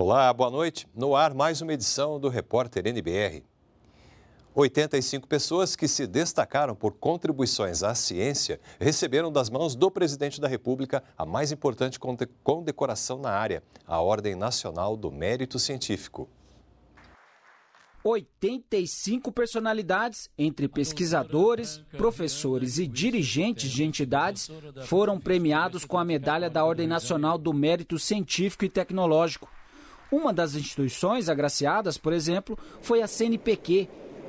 Olá, boa noite. No ar, mais uma edição do Repórter NBR. 85 pessoas que se destacaram por contribuições à ciência receberam das mãos do presidente da República a mais importante condecoração na área, a Ordem Nacional do Mérito Científico. 85 personalidades, entre pesquisadores, professores e dirigentes de entidades, foram premiados com a medalha da Ordem Nacional do Mérito Científico e Tecnológico. Uma das instituições agraciadas, por exemplo, foi a CNPq,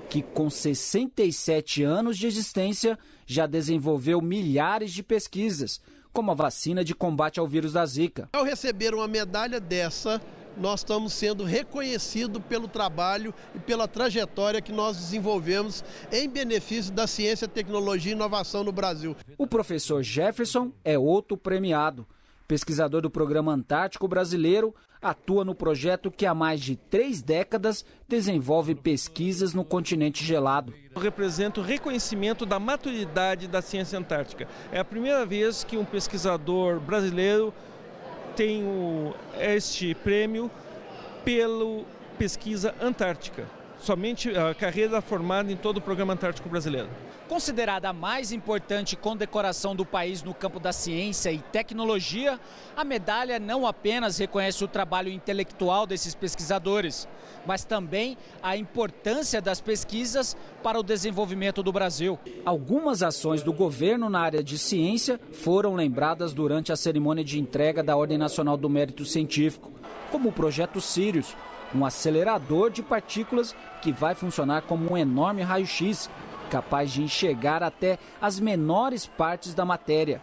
que com 67 anos de existência já desenvolveu milhares de pesquisas, como a vacina de combate ao vírus da Zika. Ao receber uma medalha dessa, nós estamos sendo reconhecidos pelo trabalho e pela trajetória que nós desenvolvemos em benefício da ciência, tecnologia e inovação no Brasil. O professor Jefferson é outro premiado. Pesquisador do Programa Antártico Brasileiro, atua no projeto que há mais de três décadas desenvolve pesquisas no continente gelado. Representa o reconhecimento da maturidade da ciência antártica. É a primeira vez que um pesquisador brasileiro tem este prêmio pela pesquisa antártica somente a ah, carreira formada em todo o programa antártico brasileiro. Considerada a mais importante condecoração do país no campo da ciência e tecnologia, a medalha não apenas reconhece o trabalho intelectual desses pesquisadores, mas também a importância das pesquisas para o desenvolvimento do Brasil. Algumas ações do governo na área de ciência foram lembradas durante a cerimônia de entrega da Ordem Nacional do Mérito Científico, como o projeto Sirius, um acelerador de partículas que vai funcionar como um enorme raio-x, capaz de enxergar até as menores partes da matéria.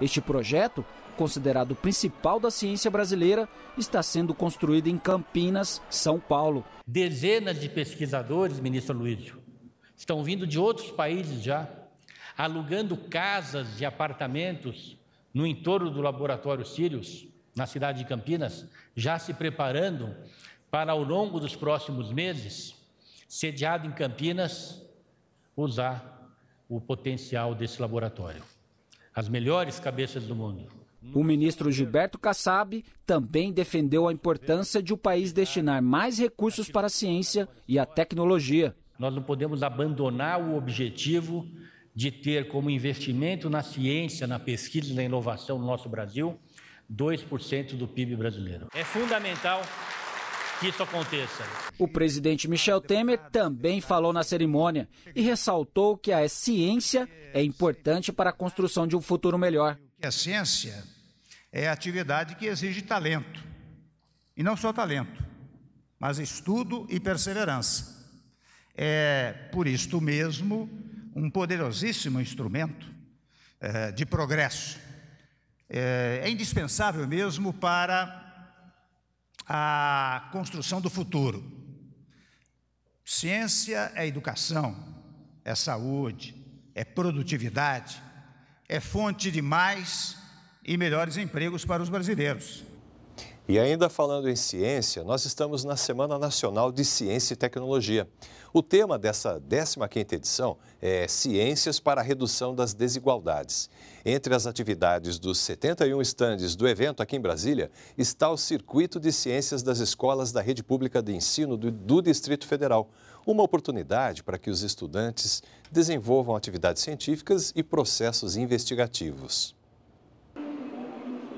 Este projeto, considerado o principal da ciência brasileira, está sendo construído em Campinas, São Paulo. Dezenas de pesquisadores, ministro Luiz estão vindo de outros países já, alugando casas e apartamentos no entorno do laboratório Sirius, na cidade de Campinas, já se preparando para ao longo dos próximos meses, sediado em Campinas, usar o potencial desse laboratório. As melhores cabeças do mundo. O ministro Gilberto Kassab também defendeu a importância de o país destinar mais recursos para a ciência e a tecnologia. Nós não podemos abandonar o objetivo de ter como investimento na ciência, na pesquisa e na inovação no nosso Brasil 2% do PIB brasileiro. É fundamental que isso aconteça. O presidente Michel Temer também falou na cerimônia e ressaltou que a ciência é importante para a construção de um futuro melhor. A ciência é a atividade que exige talento. E não só talento, mas estudo e perseverança. É, por isto mesmo, um poderosíssimo instrumento é, de progresso. É, é indispensável mesmo para a construção do futuro. Ciência é educação, é saúde, é produtividade, é fonte de mais e melhores empregos para os brasileiros. E ainda falando em ciência, nós estamos na Semana Nacional de Ciência e Tecnologia. O tema dessa 15ª edição é Ciências para a Redução das Desigualdades. Entre as atividades dos 71 estandes do evento aqui em Brasília está o Circuito de Ciências das Escolas da Rede Pública de Ensino do, do Distrito Federal, uma oportunidade para que os estudantes desenvolvam atividades científicas e processos investigativos.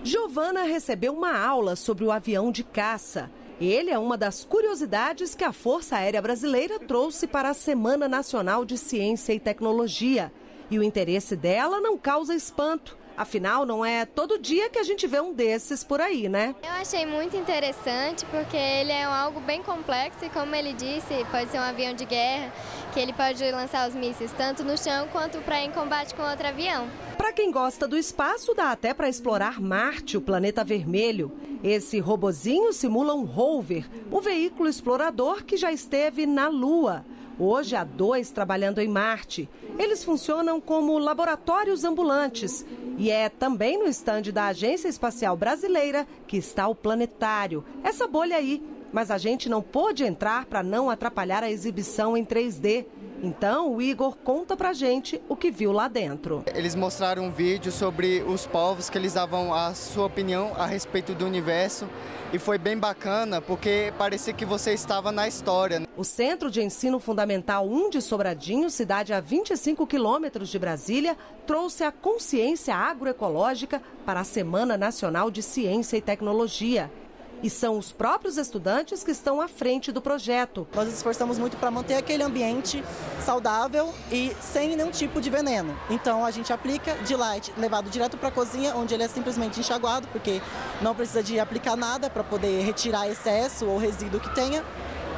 Giovana recebeu uma aula sobre o avião de caça. Ele é uma das curiosidades que a Força Aérea Brasileira trouxe para a Semana Nacional de Ciência e Tecnologia. E o interesse dela não causa espanto. Afinal, não é todo dia que a gente vê um desses por aí, né? Eu achei muito interessante porque ele é algo bem complexo e, como ele disse, pode ser um avião de guerra, que ele pode lançar os mísseis tanto no chão quanto para em combate com outro avião. Para quem gosta do espaço, dá até para explorar Marte, o planeta vermelho. Esse robozinho simula um rover, um veículo explorador que já esteve na Lua. Hoje há dois trabalhando em Marte. Eles funcionam como laboratórios ambulantes. E é também no estande da Agência Espacial Brasileira que está o planetário. Essa bolha aí. Mas a gente não pôde entrar para não atrapalhar a exibição em 3D. Então, o Igor conta pra gente o que viu lá dentro. Eles mostraram um vídeo sobre os povos que eles davam a sua opinião a respeito do universo e foi bem bacana porque parecia que você estava na história. Né? O Centro de Ensino Fundamental 1 de Sobradinho, cidade a 25 quilômetros de Brasília, trouxe a consciência agroecológica para a Semana Nacional de Ciência e Tecnologia. E são os próprios estudantes que estão à frente do projeto. Nós esforçamos muito para manter aquele ambiente saudável e sem nenhum tipo de veneno. Então a gente aplica de light, levado direto para a cozinha, onde ele é simplesmente enxaguado, porque não precisa de aplicar nada para poder retirar excesso ou resíduo que tenha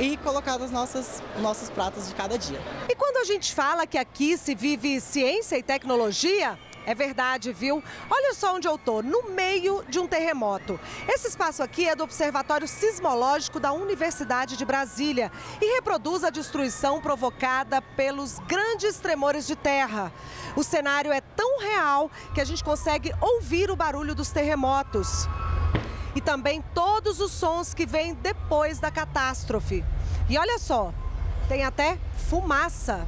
e colocar nos nossos, nossos pratos de cada dia. E quando a gente fala que aqui se vive ciência e tecnologia, é verdade, viu? Olha só onde eu tô, no meio de um terremoto. Esse espaço aqui é do Observatório Sismológico da Universidade de Brasília e reproduz a destruição provocada pelos grandes tremores de terra. O cenário é tão real que a gente consegue ouvir o barulho dos terremotos e também todos os sons que vêm depois da catástrofe. E olha só, tem até fumaça.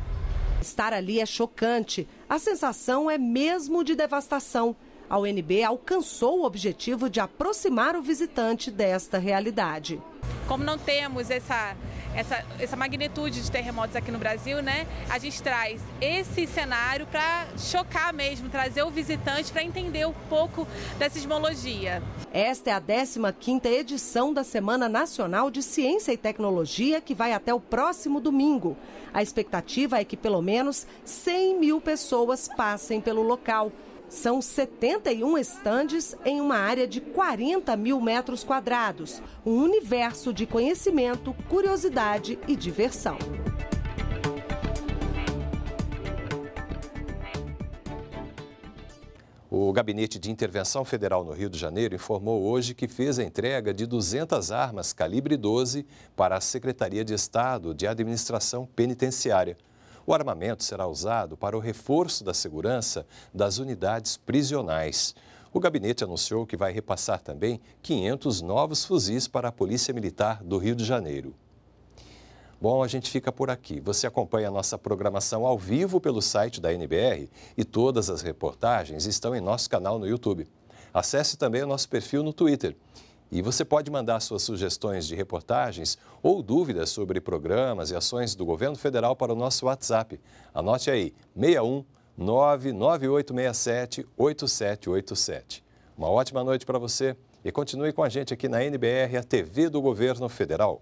Estar ali é chocante. A sensação é mesmo de devastação a UNB alcançou o objetivo de aproximar o visitante desta realidade. Como não temos essa, essa, essa magnitude de terremotos aqui no Brasil, né? A gente traz esse cenário para chocar mesmo, trazer o visitante para entender um pouco da sismologia. Esta é a 15ª edição da Semana Nacional de Ciência e Tecnologia, que vai até o próximo domingo. A expectativa é que pelo menos 100 mil pessoas passem pelo local são 71 estandes em uma área de 40 mil metros quadrados, um universo de conhecimento, curiosidade e diversão. O Gabinete de Intervenção Federal no Rio de Janeiro informou hoje que fez a entrega de 200 armas calibre 12 para a Secretaria de Estado de Administração Penitenciária. O armamento será usado para o reforço da segurança das unidades prisionais. O gabinete anunciou que vai repassar também 500 novos fuzis para a Polícia Militar do Rio de Janeiro. Bom, a gente fica por aqui. Você acompanha a nossa programação ao vivo pelo site da NBR e todas as reportagens estão em nosso canal no YouTube. Acesse também o nosso perfil no Twitter. E você pode mandar suas sugestões de reportagens ou dúvidas sobre programas e ações do governo federal para o nosso WhatsApp. Anote aí, 61 99867 8787. Uma ótima noite para você e continue com a gente aqui na NBR, a TV do Governo Federal.